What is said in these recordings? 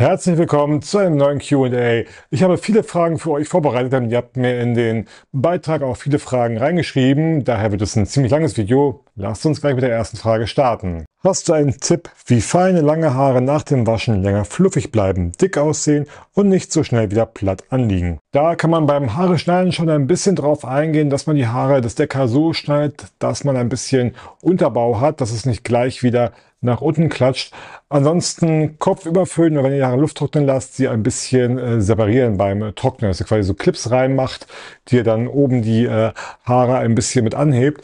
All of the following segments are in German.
Herzlich willkommen zu einem neuen QA. Ich habe viele Fragen für euch vorbereitet, und ihr habt mir in den Beitrag auch viele Fragen reingeschrieben. Daher wird es ein ziemlich langes Video. Lasst uns gleich mit der ersten Frage starten. Hast du einen Tipp, wie feine lange Haare nach dem Waschen länger fluffig bleiben, dick aussehen und nicht so schnell wieder platt anliegen? Da kann man beim Haare schneiden schon ein bisschen drauf eingehen, dass man die Haare des Decker so schneidet, dass man ein bisschen Unterbau hat, dass es nicht gleich wieder nach unten klatscht. Ansonsten Kopf überfüllen oder wenn ihr die Haare Luft trocknen lasst, sie ein bisschen äh, separieren beim Trocknen. Dass ihr quasi so Clips reinmacht, die ihr dann oben die äh, Haare ein bisschen mit anhebt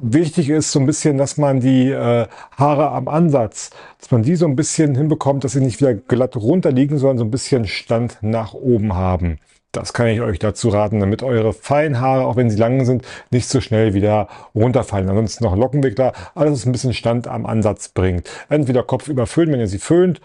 wichtig ist so ein bisschen, dass man die äh, Haare am Ansatz, dass man die so ein bisschen hinbekommt, dass sie nicht wieder glatt runterliegen, sondern so ein bisschen Stand nach oben haben. Das kann ich euch dazu raten, damit eure feinen Haare, auch wenn sie lang sind, nicht so schnell wieder runterfallen. Ansonsten noch Lockenwickler, alles was ein bisschen Stand am Ansatz bringt. Entweder Kopf überfüllen, wenn ihr sie föhnt,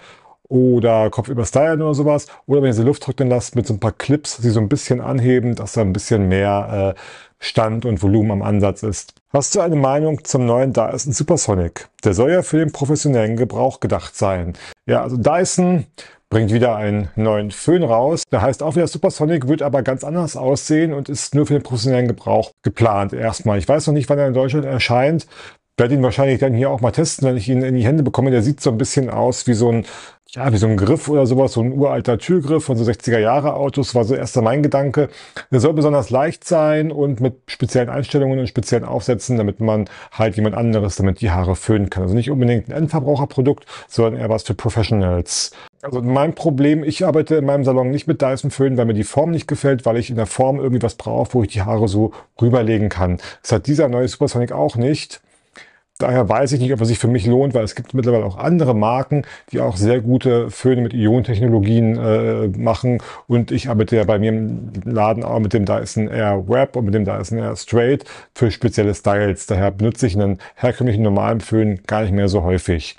oder Kopf überstylen oder sowas. Oder wenn ihr sie Luft drücken lasst, mit so ein paar Clips sie so ein bisschen anheben, dass da ein bisschen mehr äh, Stand und Volumen am Ansatz ist. Was zu eine Meinung zum neuen Dyson Supersonic? Der soll ja für den professionellen Gebrauch gedacht sein. Ja, also Dyson bringt wieder einen neuen Föhn raus. Der heißt auch wieder Supersonic, wird aber ganz anders aussehen und ist nur für den professionellen Gebrauch geplant. Erstmal, ich weiß noch nicht, wann er in Deutschland erscheint. Werde ihn wahrscheinlich dann hier auch mal testen, wenn ich ihn in die Hände bekomme. Der sieht so ein bisschen aus wie so ein ja, wie so ein Griff oder sowas, so ein uralter Türgriff von so 60er-Jahre-Autos, war so erster mein Gedanke. Der soll besonders leicht sein und mit speziellen Einstellungen und speziellen Aufsätzen, damit man halt jemand anderes damit die Haare föhnen kann. Also nicht unbedingt ein Endverbraucherprodukt, sondern eher was für Professionals. Also mein Problem, ich arbeite in meinem Salon nicht mit Dyson-Föhn, weil mir die Form nicht gefällt, weil ich in der Form irgendwie was brauche, wo ich die Haare so rüberlegen kann. Das hat dieser neue Supersonic auch nicht. Daher weiß ich nicht, ob es sich für mich lohnt, weil es gibt mittlerweile auch andere Marken, die auch sehr gute Föhne mit Iontechnologien äh, machen. Und ich arbeite ja bei mir im Laden auch mit dem Dyson Air Web und mit dem Dyson Air Straight für spezielle Styles. Daher benutze ich einen herkömmlichen normalen Föhn gar nicht mehr so häufig.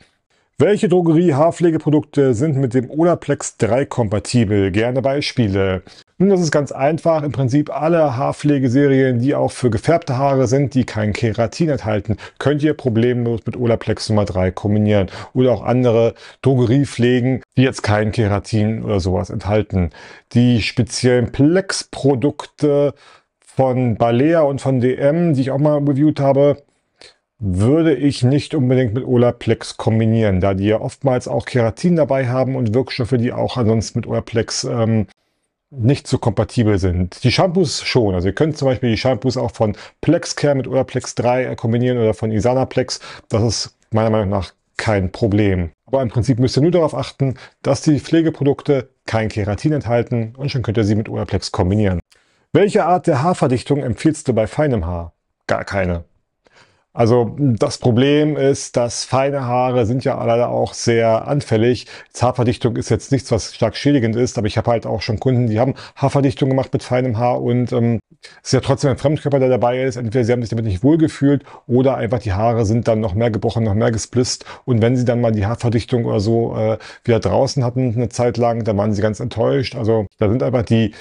Welche Drogerie-Haarpflegeprodukte sind mit dem Olaplex 3 kompatibel? Gerne Beispiele. Nun, das ist ganz einfach. Im Prinzip alle Haarpflegeserien, die auch für gefärbte Haare sind, die kein Keratin enthalten, könnt ihr problemlos mit Olaplex Nummer 3 kombinieren. Oder auch andere Drogeriepflegen, die jetzt kein Keratin oder sowas enthalten. Die speziellen Plex-Produkte von Balea und von DM, die ich auch mal reviewt habe, würde ich nicht unbedingt mit Olaplex kombinieren, da die ja oftmals auch Keratin dabei haben und Wirkstoffe, die auch ansonsten mit Olaplex ähm, nicht so kompatibel sind. Die Shampoos schon. Also ihr könnt zum Beispiel die Shampoos auch von Plexcare mit Olaplex 3 kombinieren oder von Isanaplex. Das ist meiner Meinung nach kein Problem. Aber im Prinzip müsst ihr nur darauf achten, dass die Pflegeprodukte kein Keratin enthalten und schon könnt ihr sie mit Olaplex kombinieren. Welche Art der Haarverdichtung empfiehlst du bei feinem Haar? Gar keine. Also das Problem ist, dass feine Haare sind ja leider auch sehr anfällig. Haarverdichtung ist jetzt nichts, was stark schädigend ist, aber ich habe halt auch schon Kunden, die haben Haarverdichtung gemacht mit feinem Haar und ähm, ist ja trotzdem ein Fremdkörper, der dabei ist. Entweder sie haben sich damit nicht wohlgefühlt oder einfach die Haare sind dann noch mehr gebrochen, noch mehr gesplisst. Und wenn sie dann mal die Haarverdichtung oder so äh, wieder draußen hatten eine Zeit lang, dann waren sie ganz enttäuscht. Also da sind einfach die,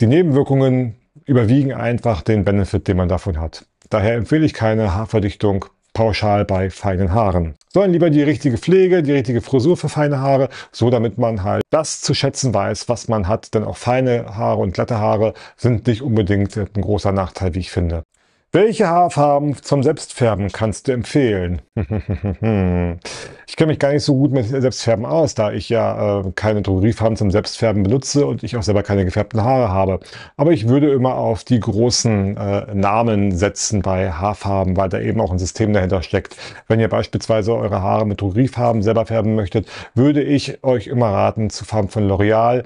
die Nebenwirkungen überwiegen einfach den Benefit, den man davon hat. Daher empfehle ich keine Haarverdichtung pauschal bei feinen Haaren, sondern lieber die richtige Pflege, die richtige Frisur für feine Haare, so damit man halt das zu schätzen weiß, was man hat, denn auch feine Haare und glatte Haare sind nicht unbedingt ein großer Nachteil, wie ich finde. Welche Haarfarben zum Selbstfärben kannst du empfehlen? ich kenne mich gar nicht so gut mit Selbstfärben aus, da ich ja äh, keine Drogeriefarben zum Selbstfärben benutze und ich auch selber keine gefärbten Haare habe. Aber ich würde immer auf die großen äh, Namen setzen bei Haarfarben, weil da eben auch ein System dahinter steckt. Wenn ihr beispielsweise eure Haare mit Drogeriefarben selber färben möchtet, würde ich euch immer raten zu Farben von L'Oreal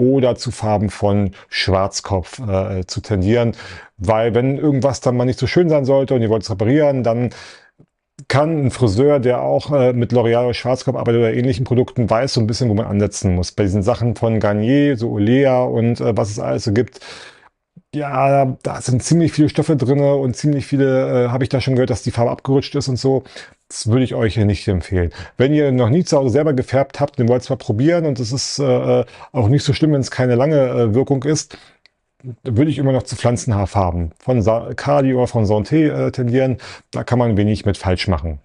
oder zu Farben von Schwarzkopf äh, zu tendieren. Weil wenn irgendwas dann mal nicht so schön sein sollte und ihr wollt es reparieren, dann kann ein Friseur, der auch äh, mit L'Oreal oder Schwarzkopf arbeitet oder ähnlichen Produkten, weiß so ein bisschen, wo man ansetzen muss. Bei diesen Sachen von Garnier, so Olea und äh, was es alles so gibt, ja, da sind ziemlich viele Stoffe drin und ziemlich viele, äh, habe ich da schon gehört, dass die Farbe abgerutscht ist und so das würde ich euch hier nicht empfehlen. Wenn ihr noch nie zu Hause selber gefärbt habt, den wollt ihr zwar probieren und es ist äh, äh auch nicht so schlimm, wenn es keine lange äh, Wirkung ist, würde ich immer noch zu Pflanzenhaarfarben von Cardi oder von Santé äh, tendieren. Da kann man wenig mit falsch machen.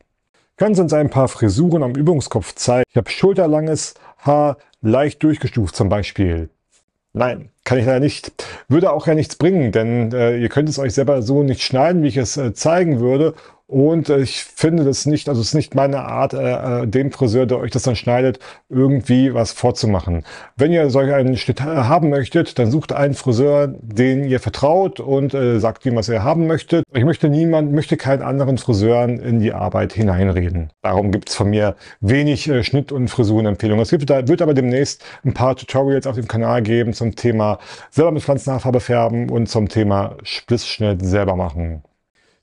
Ganz Sie uns ein paar Frisuren am Übungskopf zeigen? Ich habe schulterlanges Haar leicht durchgestuft zum Beispiel. Nein, kann ich leider nicht. Würde auch ja nichts bringen, denn äh, ihr könnt es euch selber so nicht schneiden, wie ich es äh, zeigen würde. Und äh, ich finde das nicht, also es ist nicht meine Art, äh, äh, dem Friseur, der euch das dann schneidet, irgendwie was vorzumachen. Wenn ihr solch einen Schnitt äh, haben möchtet, dann sucht einen Friseur, den ihr vertraut und äh, sagt ihm, was ihr haben möchtet. Ich möchte niemand, möchte keinen anderen Friseuren in die Arbeit hineinreden. Darum gibt's von mir wenig äh, Schnitt- und Frisurenempfehlungen. Es gibt, da wird aber demnächst ein paar Tutorials auf dem Kanal geben zum Thema selber mit Pflanzenhaarfarbe färben und zum Thema Splissschnitt selber machen.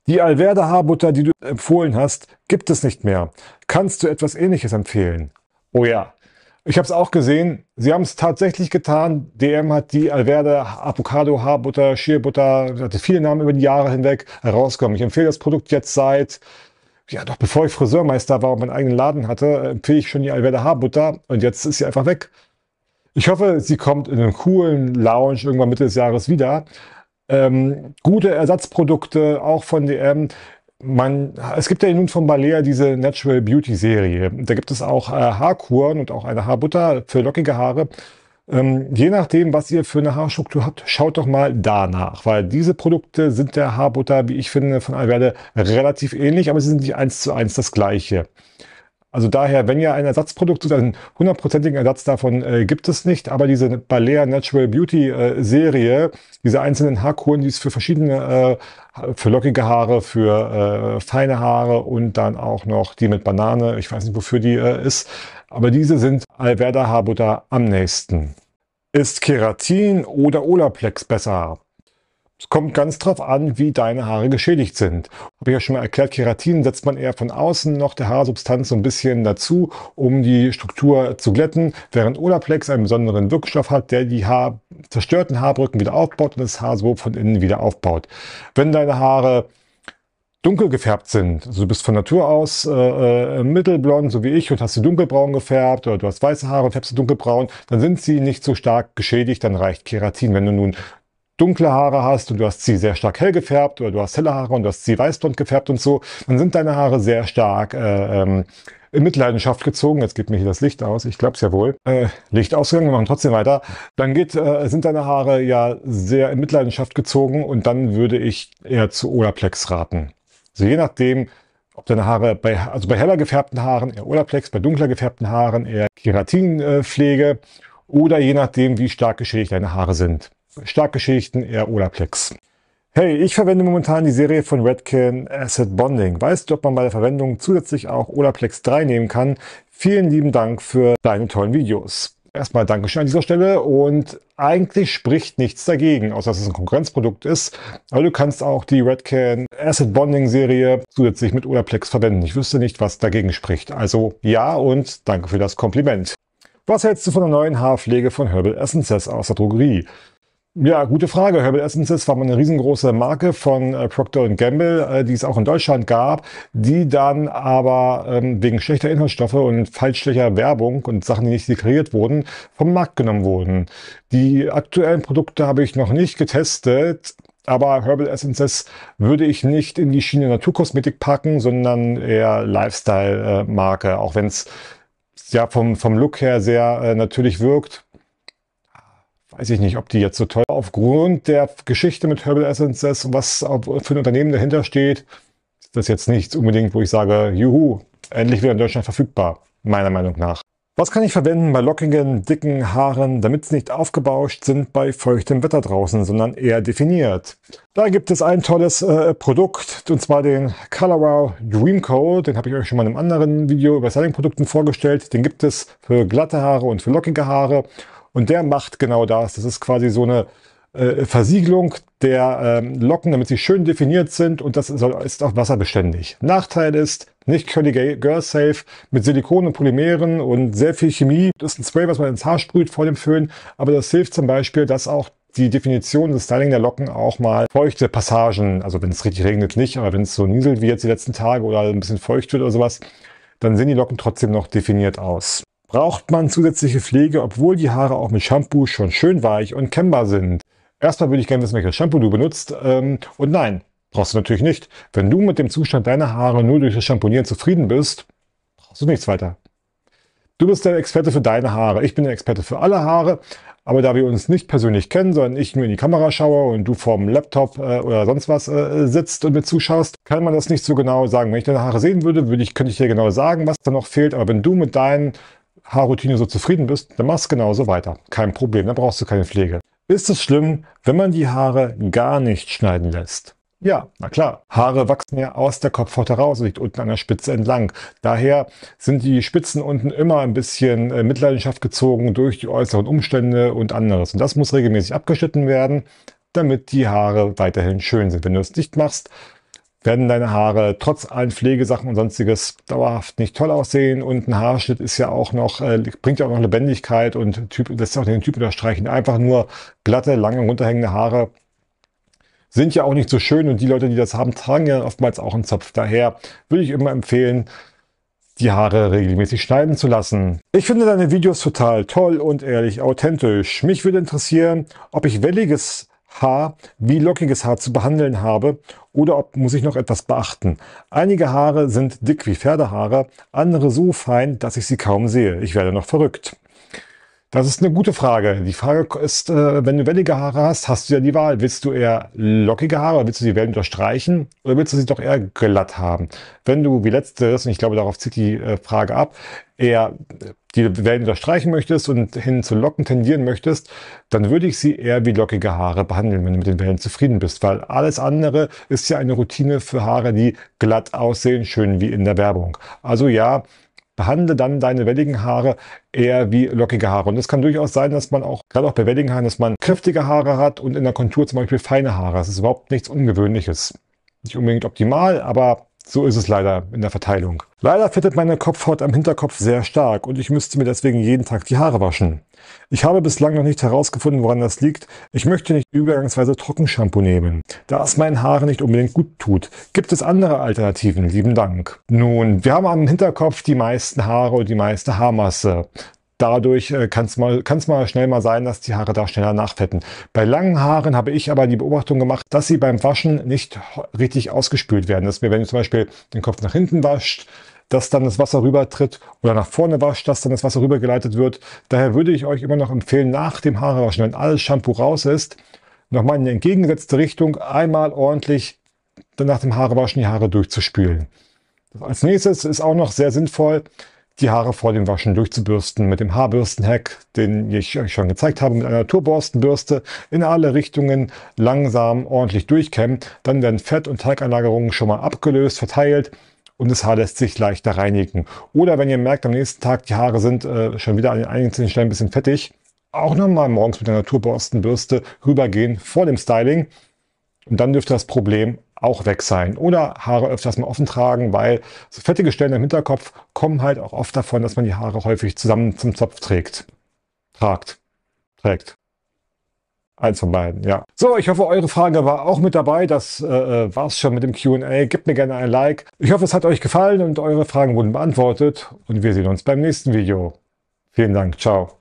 Die Alverde Haarbutter, die du empfohlen hast, gibt es nicht mehr. Kannst du etwas ähnliches empfehlen? Oh ja. Ich habe es auch gesehen. Sie haben es tatsächlich getan. DM hat die Alverde Avocado Haarbutter, Schierbutter, hatte viele Namen über die Jahre hinweg herausgekommen. Ich empfehle das Produkt jetzt seit ja, doch bevor ich Friseurmeister war und meinen eigenen Laden hatte, empfehle ich schon die Alverde Haarbutter und jetzt ist sie einfach weg. Ich hoffe, sie kommt in einem coolen Lounge irgendwann Mitte des Jahres wieder. Ähm, gute Ersatzprodukte auch von DM. Man, es gibt ja nun von Balea diese Natural Beauty Serie. Da gibt es auch äh, Haarkuren und auch eine Haarbutter für lockige Haare. Ähm, je nachdem, was ihr für eine Haarstruktur habt, schaut doch mal danach, weil diese Produkte sind der Haarbutter, wie ich finde, von Alverde relativ ähnlich, aber sie sind nicht eins zu eins das gleiche. Also daher, wenn ihr ein Ersatzprodukt sucht, also einen hundertprozentigen Ersatz davon äh, gibt es nicht, aber diese Balea Natural Beauty äh, Serie, diese einzelnen Haarkuren, die es für verschiedene, äh, für lockige Haare, für äh, feine Haare und dann auch noch die mit Banane, ich weiß nicht, wofür die äh, ist, aber diese sind Alverda Haarbutter am nächsten. Ist Keratin oder Olaplex besser? Es kommt ganz drauf an, wie deine Haare geschädigt sind. Habe ich ja schon mal erklärt, Keratin setzt man eher von außen noch der Haarsubstanz so ein bisschen dazu, um die Struktur zu glätten, während Olaplex einen besonderen Wirkstoff hat, der die Haar zerstörten Haarbrücken wieder aufbaut und das Haar so von innen wieder aufbaut. Wenn deine Haare dunkel gefärbt sind. Also du bist von Natur aus äh, äh mittelblond, so wie ich, und hast sie dunkelbraun gefärbt oder du hast weiße Haare und färbst sie dunkelbraun, dann sind sie nicht so stark geschädigt, dann reicht Keratin. Wenn du nun dunkle Haare hast und du hast sie sehr stark hell gefärbt oder du hast helle Haare und du hast sie weißblond gefärbt und so, dann sind deine Haare sehr stark äh, ähm, in Mitleidenschaft gezogen. Jetzt geht mir hier das Licht aus. Ich glaube es ja wohl. Äh, Licht ausgegangen, wir machen trotzdem weiter. Dann geht, äh, sind deine Haare ja sehr in Mitleidenschaft gezogen und dann würde ich eher zu Olaplex raten. So je nachdem, ob deine Haare bei, also bei heller gefärbten Haaren eher Olaplex, bei dunkler gefärbten Haaren eher Keratinpflege oder je nachdem, wie stark geschädigt deine Haare sind. Starkgeschichten eher Olaplex. Hey, ich verwende momentan die Serie von Redken Asset Bonding. Weißt du, ob man bei der Verwendung zusätzlich auch Olaplex 3 nehmen kann? Vielen lieben Dank für deine tollen Videos. Erstmal Dankeschön an dieser Stelle und eigentlich spricht nichts dagegen, außer dass es ein Konkurrenzprodukt ist. Aber du kannst auch die Redcan Asset Bonding Serie zusätzlich mit Olaplex verwenden. Ich wüsste nicht, was dagegen spricht. Also ja und danke für das Kompliment. Was hältst du von der neuen Haarpflege von Herbal Essences aus der Drogerie? Ja, gute Frage. Herbal Essences war mal eine riesengroße Marke von äh, Procter Gamble, äh, die es auch in Deutschland gab, die dann aber ähm, wegen schlechter Inhaltsstoffe und fälschlicher Werbung und Sachen, die nicht dekoriert wurden, vom Markt genommen wurden. Die aktuellen Produkte habe ich noch nicht getestet. Aber Herbal Essences würde ich nicht in die Schiene Naturkosmetik packen, sondern eher Lifestyle-Marke, äh, auch wenn es ja vom, vom Look her sehr äh, natürlich wirkt weiß ich nicht, ob die jetzt so teuer aufgrund der Geschichte mit Herbal Essences, und was für ein Unternehmen dahinter steht, ist das jetzt nicht unbedingt, wo ich sage, juhu, endlich wieder in Deutschland verfügbar, meiner Meinung nach. Was kann ich verwenden bei lockigen, dicken Haaren, damit sie nicht aufgebauscht sind bei feuchtem Wetter draußen, sondern eher definiert? Da gibt es ein tolles äh, Produkt, und zwar den Colorwow Dream Code. Den habe ich euch schon mal in einem anderen Video über Selling-Produkten vorgestellt. Den gibt es für glatte Haare und für lockige Haare. Und der macht genau das. Das ist quasi so eine äh, Versiegelung der ähm, Locken, damit sie schön definiert sind und das soll, ist auch wasserbeständig. Nachteil ist, nicht curly girl safe mit Silikon und Polymeren und sehr viel Chemie. Das ist ein Spray, was man ins Haar sprüht vor dem Föhn, aber das hilft zum Beispiel, dass auch die Definition des Styling der Locken auch mal feuchte Passagen, also wenn es richtig regnet nicht, aber wenn es so nieselt wie jetzt die letzten Tage oder ein bisschen feucht wird oder sowas, dann sehen die Locken trotzdem noch definiert aus braucht man zusätzliche Pflege, obwohl die Haare auch mit Shampoo schon schön weich und kennbar sind? Erstmal würde ich gerne wissen, welches Shampoo du benutzt. Ähm, und nein, brauchst du natürlich nicht. Wenn du mit dem Zustand deiner Haare nur durch das Shampoonieren zufrieden bist, brauchst du nichts weiter. Du bist der Experte für deine Haare, ich bin der Experte für alle Haare. Aber da wir uns nicht persönlich kennen, sondern ich nur in die Kamera schaue und du vorm Laptop äh, oder sonst was äh, sitzt und mir zuschaust, kann man das nicht so genau sagen. Wenn ich deine Haare sehen würde, würde ich, könnte ich dir genau sagen, was da noch fehlt. Aber wenn du mit deinen Haarroutine so zufrieden bist, dann machst du genauso weiter. Kein Problem, dann brauchst du keine Pflege. Ist es schlimm, wenn man die Haare gar nicht schneiden lässt? Ja, na klar. Haare wachsen ja aus der Kopfhaut heraus und liegt unten an der Spitze entlang. Daher sind die Spitzen unten immer ein bisschen äh, Mitleidenschaft gezogen durch die äußeren Umstände und anderes. Und das muss regelmäßig abgeschnitten werden, damit die Haare weiterhin schön sind. Wenn du es nicht machst, werden deine Haare trotz allen Pflegesachen und sonstiges dauerhaft nicht toll aussehen. Und ein Haarschnitt ist ja auch noch, äh, bringt ja auch noch Lebendigkeit und Typ, das ist auch den Typ unterstreichen. Einfach nur glatte, lange, runterhängende Haare sind ja auch nicht so schön und die Leute, die das haben, tragen ja oftmals auch einen Zopf. Daher würde ich immer empfehlen, die Haare regelmäßig schneiden zu lassen. Ich finde deine Videos total toll und ehrlich authentisch. Mich würde interessieren, ob ich welliges Haar wie lockiges Haar zu behandeln habe oder ob muss ich noch etwas beachten. Einige Haare sind dick wie Pferdehaare, andere so fein, dass ich sie kaum sehe. Ich werde noch verrückt. Das ist eine gute Frage. Die Frage ist, äh, wenn du wellige Haare hast, hast du ja die Wahl. Willst du eher lockige Haare, oder willst du die Wellen unterstreichen oder willst du sie doch eher glatt haben? Wenn du wie letztes, und ich glaube, darauf zieht die äh, Frage ab, eher die Wellen unterstreichen möchtest und hin zu Locken tendieren möchtest, dann würde ich sie eher wie lockige Haare behandeln, wenn du mit den Wellen zufrieden bist, weil alles andere ist ja eine Routine für Haare, die glatt aussehen, schön wie in der Werbung. Also ja, behandle dann deine welligen Haare eher wie lockige Haare. Und es kann durchaus sein, dass man auch, gerade auch bei welligen Haaren, dass man kräftige Haare hat und in der Kontur zum Beispiel feine Haare. Das ist überhaupt nichts Ungewöhnliches. Nicht unbedingt optimal, aber so ist es leider in der Verteilung. Leider fettet meine Kopfhaut am Hinterkopf sehr stark und ich müsste mir deswegen jeden Tag die Haare waschen. Ich habe bislang noch nicht herausgefunden, woran das liegt. Ich möchte nicht übergangsweise Trockenshampoo nehmen, da es meinen Haaren nicht unbedingt gut tut. Gibt es andere Alternativen? Lieben Dank. Nun, wir haben am Hinterkopf die meisten Haare und die meiste Haarmasse. Dadurch äh, kann es mal, kann's mal schnell mal sein, dass die Haare da schneller nachfetten. Bei langen Haaren habe ich aber die Beobachtung gemacht, dass sie beim Waschen nicht richtig ausgespült werden. Dass mir, wenn du zum Beispiel den Kopf nach hinten wascht, dass dann das Wasser rübertritt oder nach vorne wascht, dass dann das Wasser rübergeleitet wird. Daher würde ich euch immer noch empfehlen, nach dem Haarewaschen, wenn alles Shampoo raus ist, nochmal in die entgegengesetzte Richtung einmal ordentlich nach dem Haarewaschen die Haare durchzuspülen. Als nächstes ist auch noch sehr sinnvoll, die Haare vor dem Waschen durchzubürsten mit dem Haarbürstenhack, den ich euch schon gezeigt habe, mit einer Naturborstenbürste in alle Richtungen langsam ordentlich durchkämmen. Dann werden Fett- und Teiganlagerungen schon mal abgelöst, verteilt und das Haar lässt sich leichter reinigen. Oder wenn ihr merkt, am nächsten Tag die Haare sind äh, schon wieder an den einzelnen Stellen ein bisschen fettig, auch nochmal morgens mit einer Naturborstenbürste rübergehen vor dem Styling. Und dann dürfte das Problem auch weg sein. Oder Haare öfters mal offen tragen, weil so fettige Stellen im Hinterkopf kommen halt auch oft davon, dass man die Haare häufig zusammen zum Zopf trägt. Tragt. Trägt. Eins von beiden, ja. So, ich hoffe, eure Frage war auch mit dabei. Das äh, äh war's schon mit dem QA. Gebt mir gerne ein Like. Ich hoffe, es hat euch gefallen und eure Fragen wurden beantwortet. Und wir sehen uns beim nächsten Video. Vielen Dank. Ciao.